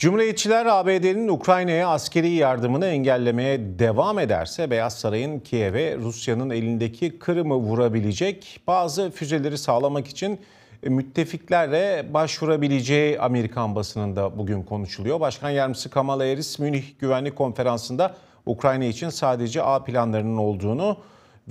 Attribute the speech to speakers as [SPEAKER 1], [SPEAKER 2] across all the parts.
[SPEAKER 1] Cumhuriyetçiler ABD'nin Ukrayna'ya askeri yardımını engellemeye devam ederse Beyaz Saray'ın Kiev'e Rusya'nın elindeki Kırım'ı vurabilecek bazı füzeleri sağlamak için e, müttefiklerle başvurabileceği Amerikan basınında bugün konuşuluyor. Başkan Yardımcısı Kamala Harris Münih Güvenlik Konferansı'nda Ukrayna için sadece A planlarının olduğunu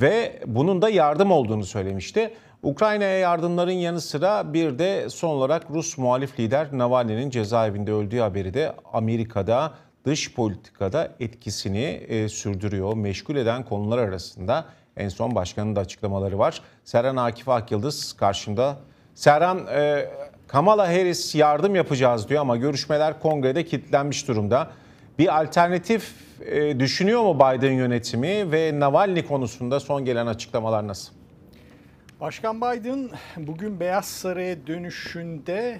[SPEAKER 1] ve bunun da yardım olduğunu söylemişti. Ukrayna'ya yardımların yanı sıra bir de son olarak Rus muhalif lider Navalny'nin cezaevinde öldüğü haberi de Amerika'da dış politikada etkisini e, sürdürüyor. Meşgul eden konular arasında en son başkanın da açıklamaları var. Serhan Akif Akyıldız karşımda. Serhan e, Kamala Harris yardım yapacağız diyor ama görüşmeler kongrede kilitlenmiş durumda. Bir alternatif e, düşünüyor mu Biden yönetimi ve Navalny konusunda son gelen açıklamalar nasıl?
[SPEAKER 2] Başkan Biden bugün Beyaz Saray'a dönüşünde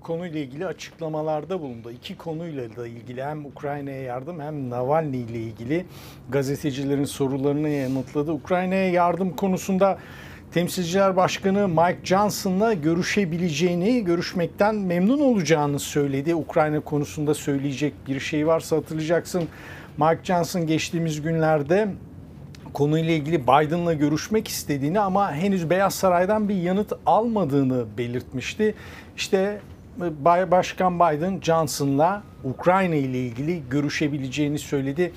[SPEAKER 2] konuyla ilgili açıklamalarda bulundu. İki konuyla da ilgili hem Ukrayna'ya yardım hem Navalny ile ilgili gazetecilerin sorularını yanıtladı. Ukrayna'ya yardım konusunda Temsilciler Başkanı Mike Johnson'la görüşebileceğini, görüşmekten memnun olacağını söyledi. Ukrayna konusunda söyleyecek bir şey varsa hatırlayacaksın. Mike Johnson geçtiğimiz günlerde konuyla ilgili Biden'la görüşmek istediğini ama henüz Beyaz Saray'dan bir yanıt almadığını belirtmişti. İşte e, Başkan Biden Johnson'la Ukrayna ile ilgili görüşebileceğini söyledi.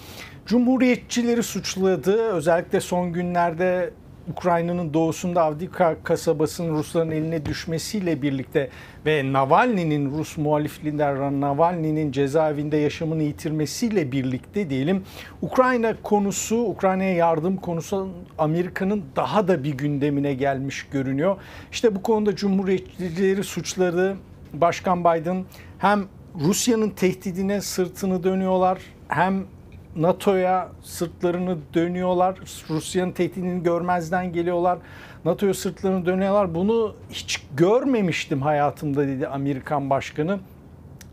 [SPEAKER 2] Cumhuriyetçileri suçladı. Özellikle son günlerde Ukrayna'nın doğusunda Avdika kasabasının Rusların eline düşmesiyle birlikte ve Navalny'nin Rus muhalif lider Navalny'nin cezaevinde yaşamını yitirmesiyle birlikte diyelim Ukrayna konusu, Ukrayna'ya yardım konusu Amerika'nın daha da bir gündemine gelmiş görünüyor. İşte bu konuda Cumhuriyetçileri suçları Başkan Biden hem Rusya'nın tehdidine sırtını dönüyorlar hem NATO'ya sırtlarını dönüyorlar. Rusya'nın tehdidini görmezden geliyorlar. NATO'ya sırtlarını dönüyorlar. Bunu hiç görmemiştim hayatımda dedi Amerikan Başkanı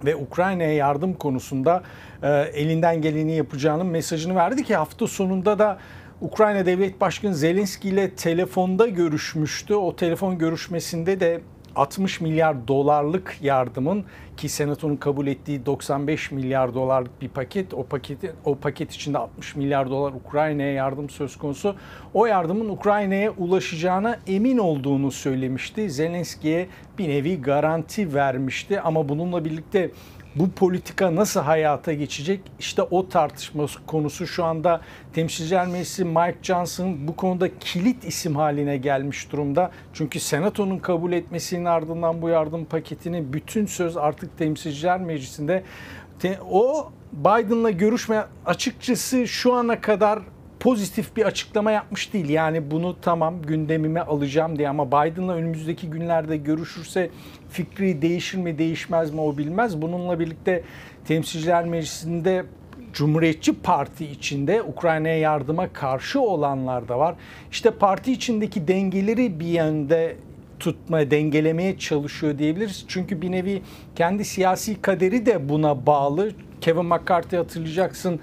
[SPEAKER 2] ve Ukrayna'ya yardım konusunda e, elinden geleni yapacağının mesajını verdi ki hafta sonunda da Ukrayna Devlet Başkanı Zelenski ile telefonda görüşmüştü. O telefon görüşmesinde de 60 milyar dolarlık yardımın ki senatonun kabul ettiği 95 milyar dolarlık bir paket o paket o paket içinde 60 milyar dolar Ukrayna'ya yardım söz konusu. O yardımın Ukrayna'ya ulaşacağına emin olduğunu söylemişti. Zelenski'ye bir nevi garanti vermişti ama bununla birlikte bu politika nasıl hayata geçecek? İşte o tartışma konusu şu anda Temsilciler Meclisi Mike Johnson bu konuda kilit isim haline gelmiş durumda. Çünkü Senato'nun kabul etmesinin ardından bu yardım paketini bütün söz artık Temsilciler Meclisi'nde o Biden'la görüşme açıkçası şu ana kadar pozitif bir açıklama yapmış değil. Yani bunu tamam gündemime alacağım diye ama Biden'la önümüzdeki günlerde görüşürse fikri değişir mi değişmez mi o bilmez. Bununla birlikte Temsilciler Meclisi'nde Cumhuriyetçi Parti içinde Ukrayna'ya yardıma karşı olanlar da var. İşte parti içindeki dengeleri bir yönde tutma, dengelemeye çalışıyor diyebiliriz. Çünkü bir nevi kendi siyasi kaderi de buna bağlı. Kevin McCarthy hatırlayacaksın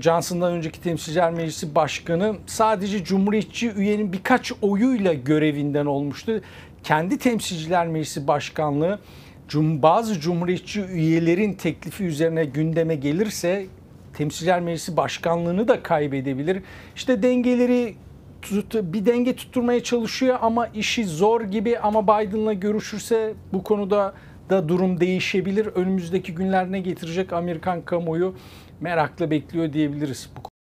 [SPEAKER 2] Johnson'dan önceki Temsilciler Meclisi Başkanı sadece Cumhuriyetçi üyenin birkaç oyuyla görevinden olmuştu. Kendi Temsilciler Meclisi Başkanlığı bazı Cumhuriyetçi üyelerin teklifi üzerine gündeme gelirse Temsilciler Meclisi Başkanlığını da kaybedebilir. İşte dengeleri bir denge tutturmaya çalışıyor ama işi zor gibi ama Biden'la görüşürse bu konuda da durum değişebilir. Önümüzdeki günler ne getirecek Amerikan kamuoyu merakla bekliyor diyebiliriz bu